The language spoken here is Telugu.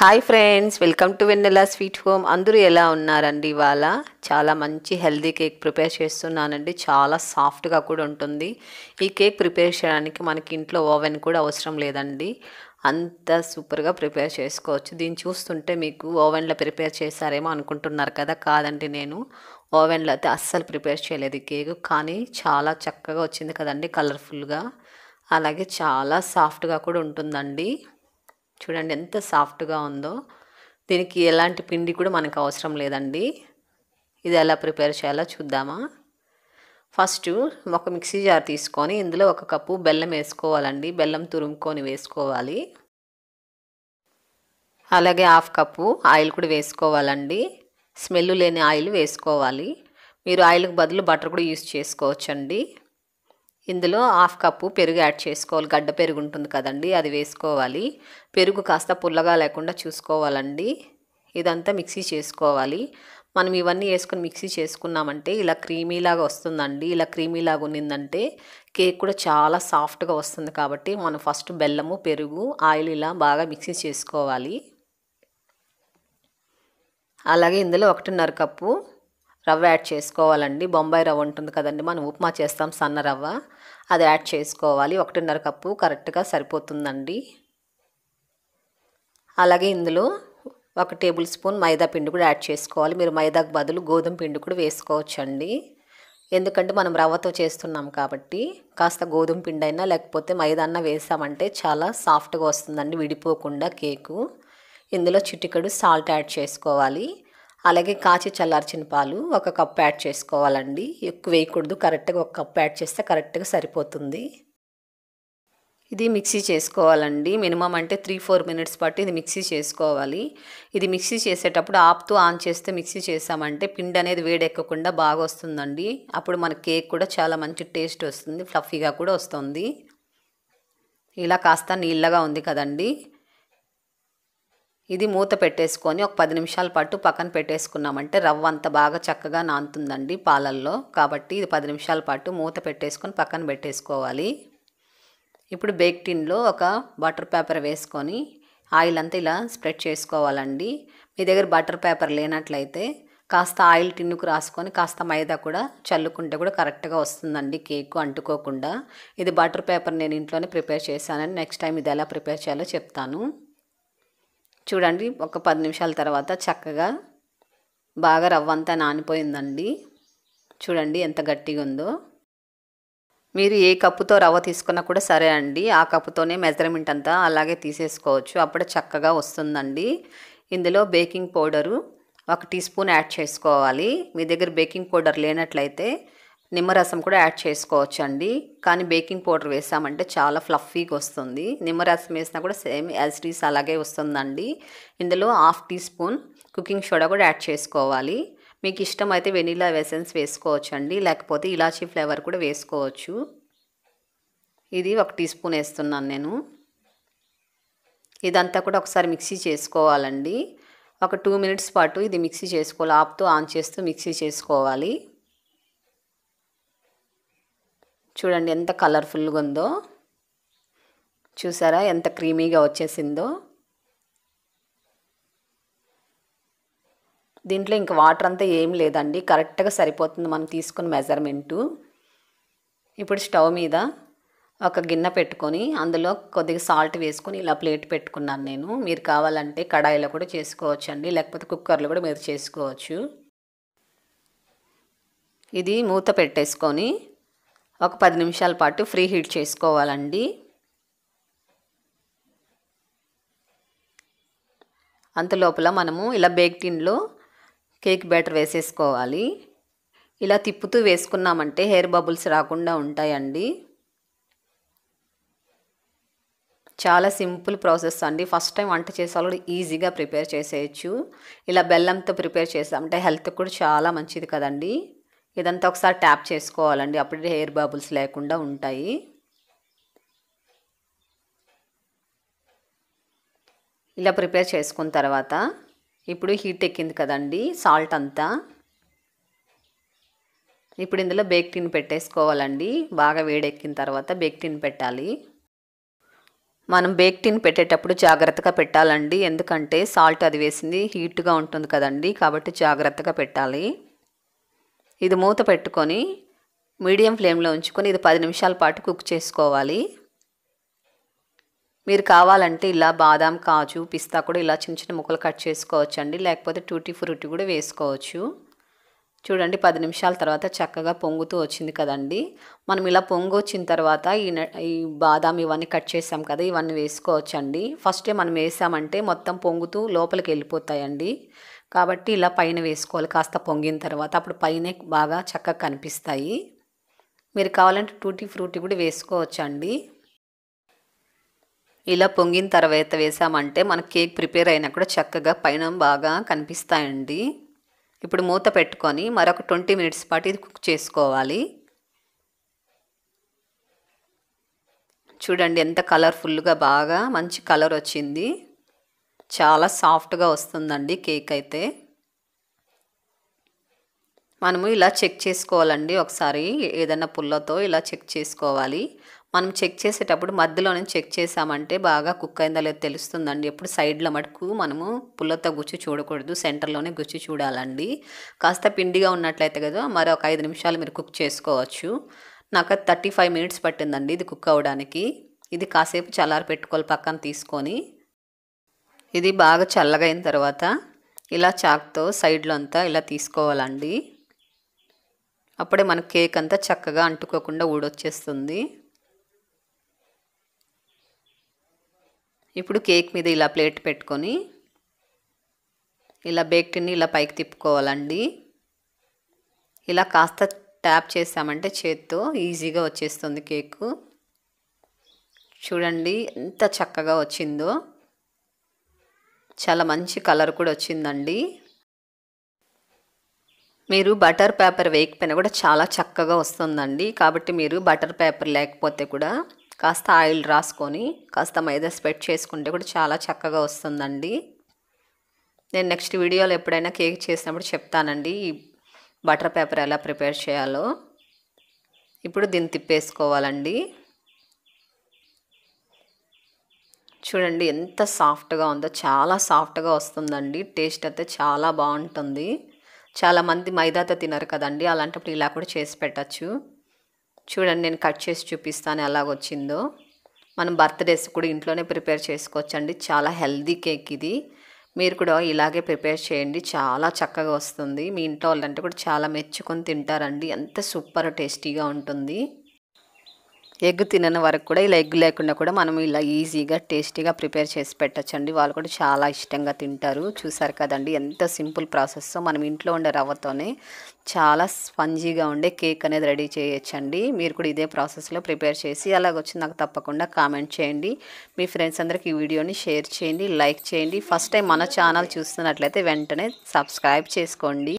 hi friends welcome to Vennela sweet home అందరూ ఎలా ఉన్నారండి ఇవాళ చాలా మంచి హెల్దీ కేక్ ప్రిపేర్ చేస్తున్నానండి చాలా సాఫ్ట్గా కూడా ఉంటుంది ఈ కేక్ ప్రిపేర్ చేయడానికి మనకి ఇంట్లో ఓవెన్ కూడా అవసరం లేదండి అంత సూపర్గా ప్రిపేర్ చేసుకోవచ్చు దీన్ని చూస్తుంటే మీకు ఓవెన్లో ప్రిపేర్ చేశారేమో అనుకుంటున్నారు కదా కాదండి నేను ఓవెన్లో అయితే అస్సలు ప్రిపేర్ చేయలేదు కేక్ కానీ చాలా చక్కగా వచ్చింది కదండి కలర్ఫుల్గా అలాగే చాలా సాఫ్ట్గా కూడా ఉంటుందండి చూడండి ఎంత సాఫ్ట్గా ఉందో దీనికి ఎలాంటి పిండి కూడా మనకు అవసరం లేదండి ఇది ఎలా ప్రిపేర్ చేయాలో చూద్దామా ఫస్ట్ ఒక మిక్సీ జార్ తీసుకొని ఇందులో ఒక కప్పు బెల్లం వేసుకోవాలండి బెల్లం తురుముకొని వేసుకోవాలి అలాగే హాఫ్ కప్పు ఆయిల్ కూడా వేసుకోవాలండి స్మెల్ లేని ఆయిల్ వేసుకోవాలి మీరు ఆయిల్కి బదులు బటర్ కూడా యూస్ చేసుకోవచ్చండి ఇందులో హాఫ్ కప్పు పెరుగు యాడ్ చేసుకోవాలి గడ్డ పెరుగు ఉంటుంది కదండి అది వేసుకోవాలి పెరుగు కాస్త పుల్లగా లేకుండా చూసుకోవాలండి ఇదంతా మిక్సీ చేసుకోవాలి మనం ఇవన్నీ వేసుకొని మిక్సీ చేసుకున్నామంటే ఇలా క్రీమీలాగా వస్తుందండి ఇలా క్రీమీలాగా ఉన్నిందంటే కేక్ కూడా చాలా సాఫ్ట్గా వస్తుంది కాబట్టి మనం ఫస్ట్ బెల్లము పెరుగు ఆయిల్ ఇలా బాగా మిక్సీ చేసుకోవాలి అలాగే ఇందులో ఒకటిన్నర కప్పు రవ్వ యాడ్ చేసుకోవాలండి బొంబాయి రవ్వ ఉంటుంది కదండి మనం ఉప్మా చేస్తాం సన్న రవ్వ అది యాడ్ చేసుకోవాలి ఒకటిన్నర కప్పు కరెక్ట్గా సరిపోతుందండి అలాగే ఇందులో ఒక టేబుల్ స్పూన్ మైదా పిండి కూడా యాడ్ చేసుకోవాలి మీరు మైదాకు బదులు గోధుమ పిండి కూడా వేసుకోవచ్చండి ఎందుకంటే మనం రవ్వతో చేస్తున్నాం కాబట్టి కాస్త గోధుమ పిండి అయినా లేకపోతే మైదాన్న వేసామంటే చాలా సాఫ్ట్గా వస్తుందండి విడిపోకుండా కేకు ఇందులో చిటికడు సాల్ట్ యాడ్ చేసుకోవాలి అలాగే కాచి చల్లార్చిన పాలు ఒక కప్పు యాడ్ చేసుకోవాలండి ఎక్కువ వేయకూడదు కరెక్ట్గా ఒక కప్పు యాడ్ చేస్తే కరెక్ట్గా సరిపోతుంది ఇది మిక్సీ చేసుకోవాలండి మినిమం అంటే త్రీ ఫోర్ మినిట్స్ పాటు ఇది మిక్సీ చేసుకోవాలి ఇది మిక్సీ చేసేటప్పుడు ఆపుతూ ఆన్ చేస్తే మిక్సీ చేసామంటే పిండి అనేది వేడెక్కకుండా బాగా వస్తుందండి అప్పుడు మన కేక్ కూడా చాలా మంచి టేస్ట్ వస్తుంది ఫ్లఫీగా కూడా వస్తుంది ఇలా కాస్త నీళ్ళగా ఉంది కదండి ఇది మూత పెట్టేసుకొని ఒక పది నిమిషాల పాటు పక్కన పెట్టేసుకున్నామంటే రవ్వ అంత బాగా చక్కగా నాంతుందండి పాలల్లో కాబట్టి ఇది పది నిమిషాల పాటు మూత పెట్టేసుకొని పక్కన పెట్టేసుకోవాలి ఇప్పుడు బేక్ టిన్లో ఒక బటర్ పేపర్ వేసుకొని ఆయిల్ అంతా ఇలా స్ప్రెడ్ చేసుకోవాలండి మీ దగ్గర బటర్ పేపర్ లేనట్లయితే కాస్త ఆయిల్ టిన్నుకు రాసుకొని కాస్త మైదా కూడా చల్లుకుంటే కూడా కరెక్ట్గా వస్తుందండి కేక్ అంటుకోకుండా ఇది బటర్ పేపర్ నేను ఇంట్లోనే ప్రిపేర్ చేశానని నెక్స్ట్ టైం ఇది ఎలా ప్రిపేర్ చేయాలో చెప్తాను చూడండి ఒక పది నిమిషాల తర్వాత చక్కగా బాగా రవ్వంతా నానిపోయిందండి చూడండి ఎంత గట్టిగా ఉందో మీరు ఏ కప్పుతో రవ్వ తీసుకున్నా కూడా సరే అండి ఆ కప్పుతోనే మెజర్మెంట్ అంతా అలాగే తీసేసుకోవచ్చు అప్పుడే చక్కగా వస్తుందండి ఇందులో బేకింగ్ పౌడరు ఒక టీ స్పూన్ యాడ్ చేసుకోవాలి మీ దగ్గర బేకింగ్ పౌడర్ లేనట్లయితే నిమ్మరసం కూడా యాడ్ చేసుకోవచ్చు అండి కానీ బేకింగ్ పౌడర్ వేసామంటే చాలా ఫ్లఫీగా వస్తుంది నిమ్మరసం వేసినా కూడా సేమ్ యాజ్రీస్ అలాగే వస్తుందండి ఇందులో half teaspoon cooking soda కూడా యాడ్ చేసుకోవాలి మీకు ఇష్టం అయితే వెనీలా వెసెన్స్ వేసుకోవచ్చు అండి లేకపోతే ఇలాచీ ఫ్లేవర్ కూడా వేసుకోవచ్చు ఇది ఒక టీ స్పూన్ వేస్తున్నాను నేను ఇదంతా కూడా ఒకసారి మిక్సీ చేసుకోవాలండి ఒక టూ మినిట్స్ పాటు ఇది మిక్సీ చేసుకోవాలి ఆపుతూ ఆన్ చేస్తూ మిక్సీ చేసుకోవాలి చూడండి ఎంత కలర్ఫుల్గా ఉందో చూసారా ఎంత క్రీమీగా వచ్చేసిందో దీంట్లో ఇంక వాటర్ అంతా ఏం లేదండి కరెక్ట్గా సరిపోతుంది మనం తీసుకున్న మెజర్మెంటు ఇప్పుడు స్టవ్ మీద ఒక గిన్నె పెట్టుకొని అందులో కొద్దిగా సాల్ట్ వేసుకొని ఇలా ప్లేట్ పెట్టుకున్నాను నేను మీరు కావాలంటే కడాయిలో కూడా చేసుకోవచ్చు అండి లేకపోతే కుక్కర్లో కూడా మీరు చేసుకోవచ్చు ఇది మూత పెట్టేసుకొని ఒక పది నిమిషాల పాటు ఫ్రీ హీట్ చేసుకోవాలండి అంతలోపల మనము ఇలా బేక్ టిన్లో కేక్ బ్యాటర్ వేసేసుకోవాలి ఇలా తిప్పుతూ వేసుకున్నామంటే హెయిర్ బబుల్స్ రాకుండా ఉంటాయండి చాలా సింపుల్ ప్రాసెస్ అండి ఫస్ట్ టైం వంట కూడా ఈజీగా ప్రిపేర్ చేసేయచ్చు ఇలా బెల్లంతో ప్రిపేర్ చేసామంటే హెల్త్ కూడా చాలా మంచిది కదండీ ఇదంతా ఒకసారి ట్యాప్ చేసుకోవాలండి అప్పుడే హెయిర్ బబుల్స్ లేకుండా ఉంటాయి ఇలా ప్రిపేర్ చేసుకున్న తర్వాత ఇప్పుడు హీట్ ఎక్కింది కదండి సాల్ట్ అంతా ఇప్పుడు ఇందులో బేక్ టిన్ పెట్టేసుకోవాలండి బాగా వేడెక్కిన తర్వాత బేక్ టిన్ పెట్టాలి మనం బేక్ టిన్ పెట్టేటప్పుడు జాగ్రత్తగా పెట్టాలండి ఎందుకంటే సాల్ట్ అది వేసింది హీట్గా ఉంటుంది కదండి కాబట్టి జాగ్రత్తగా పెట్టాలి ఇది మూత పెట్టుకొని మీడియం ఫ్లేమ్లో ఉంచుకొని ఇది పది నిమిషాల పాటు కుక్ చేసుకోవాలి మీరు కావాలంటే ఇలా బాదాం కాజు పిస్తా కూడా ఇలా చిన్న చిన్న ముక్కలు కట్ చేసుకోవచ్చు అండి లేకపోతే టూటీ ఫ్రూటీ కూడా వేసుకోవచ్చు చూడండి పది నిమిషాల తర్వాత చక్కగా పొంగుతూ వచ్చింది కదండి మనం ఇలా పొంగు వచ్చిన తర్వాత ఈ ఈ బాదాం ఇవన్నీ కట్ చేసాం కదా ఇవన్నీ వేసుకోవచ్చండి ఫస్టే మనం వేసామంటే మొత్తం పొంగుతూ లోపలికి వెళ్ళిపోతాయండి కాబట్టి ఇలా పైన వేసుకోవాలి కాస్త పొంగిన తర్వాత అప్పుడు పైన బాగా చక్కగా కనిపిస్తాయి మీరు కావాలంటే టూటీ ఫ్రూటీ కూడా వేసుకోవచ్చండి ఇలా పొంగిన తర్వాత వేసామంటే మన కేక్ ప్రిపేర్ అయినా కూడా చక్కగా పైన బాగా కనిపిస్తాయండి ఇప్పుడు మూత పెట్టుకొని మరొక ట్వంటీ మినిట్స్ పాటు ఇది కుక్ చేసుకోవాలి చూడండి ఎంత కలర్ఫుల్గా బాగా మంచి కలర్ వచ్చింది చాలా సాఫ్ట్గా వస్తుందండి కేక్ అయితే మనము ఇలా చెక్ చేసుకోవాలండి ఒకసారి ఏదైనా పుల్లతో ఇలా చెక్ చేసుకోవాలి మనం చెక్ చేసేటప్పుడు మధ్యలోనే చెక్ చేసామంటే బాగా కుక్ అయిందా లేదో తెలుస్తుందండి ఎప్పుడు సైడ్ల మటుకు మనము పుల్లతో గుచ్చి చూడకూడదు సెంటర్లోనే గుచ్చి చూడాలండి కాస్త పిండిగా ఉన్నట్లయితే కదా మరి ఒక ఐదు నిమిషాలు మీరు కుక్ చేసుకోవచ్చు నాకు థర్టీ ఫైవ్ మినిట్స్ పట్టిందండి ఇది కుక్ అవ్వడానికి ఇది కాసేపు చల్లారి పెట్టుకోవాలి పక్కన తీసుకొని ఇది బాగా చల్లగైన తర్వాత ఇలా చాక్తో సైడ్లో అంతా ఇలా తీసుకోవాలండి అప్పుడే మన కేక్ అంతా చక్కగా అంటుకోకుండా ఊడొచ్చేస్తుంది ఇప్పుడు కేక్ మీద ఇలా ప్లేట్ పెట్టుకొని ఇలా బేక్టిని ఇలా పైకి తిప్పుకోవాలండి ఇలా కాస్త ట్యాప్ చేసామంటే చేత్తో ఈజీగా వచ్చేస్తుంది కేకు చూడండి ఎంత చక్కగా వచ్చిందో చాలా మంచి కలర్ కూడా వచ్చిందండి మీరు బటర్ పేపర్ వేయకపోయినా కూడా చాలా చక్కగా వస్తుందండి కాబట్టి మీరు బటర్ పేపర్ లేకపోతే కూడా కాస్త ఆయిల్ రాసుకొని కాస్త మైదా స్ప్రెడ్ చేసుకుంటే కూడా చాలా చక్కగా వస్తుందండి నేను నెక్స్ట్ వీడియోలో ఎప్పుడైనా కేక్ చేసినప్పుడు చెప్తానండి ఈ బటర్ పేపర్ ఎలా ప్రిపేర్ చేయాలో ఇప్పుడు దీన్ని తిప్పేసుకోవాలండి చూడండి ఎంత సాఫ్ట్గా ఉందో చాలా సాఫ్ట్గా వస్తుందండి టేస్ట్ అయితే చాలా బాగుంటుంది చాలామంది మైదాతో తినరు కదండి అలాంటప్పుడు ఇలా కూడా చేసి పెట్టచ్చు చూడండి నేను కట్ చేసి చూపిస్తాను ఎలాగొచ్చిందో మనం బర్త్డేస్ కూడా ఇంట్లోనే ప్రిపేర్ చేసుకోవచ్చండి చాలా హెల్దీ కేక్ ఇది మీరు కూడా ఇలాగే ప్రిపేర్ చేయండి చాలా చక్కగా వస్తుంది మీ ఇంట్లో వాళ్ళంటే కూడా చాలా మెచ్చుకొని తింటారండి ఎంత సూపర్ టేస్టీగా ఉంటుంది ఎగ్ తినని వరకు కూడా ఇలా ఎగ్ లేకుండా కూడా మనం ఇలా ఈజీగా టేస్టీగా ప్రిపేర్ చేసి పెట్టచ్చండి వాళ్ళు కూడా చాలా ఇష్టంగా తింటారు చూసారు కదండి ఎంత సింపుల్ ప్రాసెస్ మనం ఇంట్లో ఉండే రవ్వతోనే చాలా స్పంజీగా ఉండే కేక్ అనేది రెడీ చేయొచ్చండి మీరు కూడా ఇదే ప్రాసెస్లో ప్రిపేర్ చేసి అలాగొచ్చి నాకు తప్పకుండా కామెంట్ చేయండి మీ ఫ్రెండ్స్ అందరికీ ఈ వీడియోని షేర్ చేయండి లైక్ చేయండి ఫస్ట్ టైం మన ఛానల్ చూస్తున్నట్లయితే వెంటనే సబ్స్క్రైబ్ చేసుకోండి